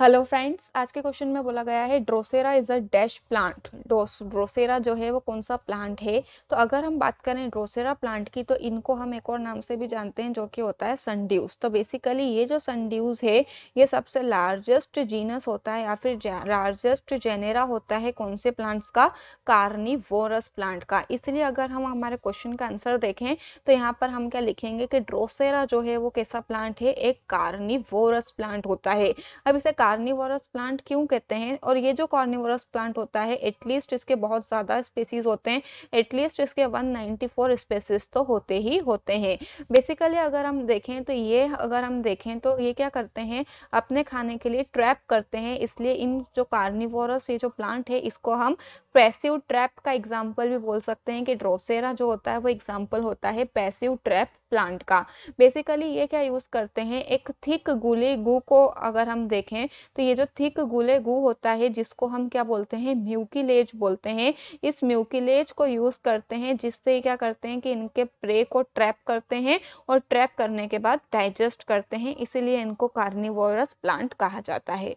hello friends आज के question में बोला गया है drosera is a dash plant drosera जो है वो कौन सा प्लांट है तो अगर हम बात करें ड्रोसेरा प्लांट की तो इनको हम एक और नाम से भी जानते हैं जो कि होता है सनड्यूज तो बेसिकली ये जो सनड्यूज है ये सबसे लार्जेस्ट जीनस होता है या फिर लार्जेस्ट जेनेरा होता है कौन से प्लांट्स का कार्नी प्लांट का इसलिए अगर हम हमारे क्वेश्चन का आंसर देखें तो यहाँ पर हम क्या लिखेंगे कि ड्रोसेरा जो है वो कैसा प्लांट है एक कार्नी प्लांट होता है अब इसे कार्निवरस प्लांट क्यों कहते हैं और ये जो कार्निवरस प्लांट होता है एटलीस्ट इसके बहुत ज़्यादा स्पेसीज होते हैं एटलीस्ट इसके 194 स्पेसीज तो होते ही होते हैं बेसिकली अगर हम देखें तो ये अगर हम देखें तो ये क्या करते हैं अपने खाने के लिए ट्रैप करते हैं इसलिए इन जो कार्निवरस ये जो प्लांट है इसको हम पैसिव ट्रैप का एग्जाम्पल भी बोल सकते हैं कि ड्रोसेरा जो होता है वो एग्जाम्पल होता है पैसिव ट्रैप प्लांट का बेसिकली ये क्या यूज़ करते हैं एक थिक गुले गू को अगर हम देखें तो ये जो थिक गुले गू होता है जिसको हम क्या बोलते हैं म्यूकिलेज बोलते हैं इस म्यूकिलेज को यूज़ करते हैं जिससे क्या करते हैं कि इनके प्रे को ट्रैप करते हैं और ट्रैप करने के बाद डाइजेस्ट करते हैं इसीलिए इनको कार्निवोरस प्लांट कहा जाता है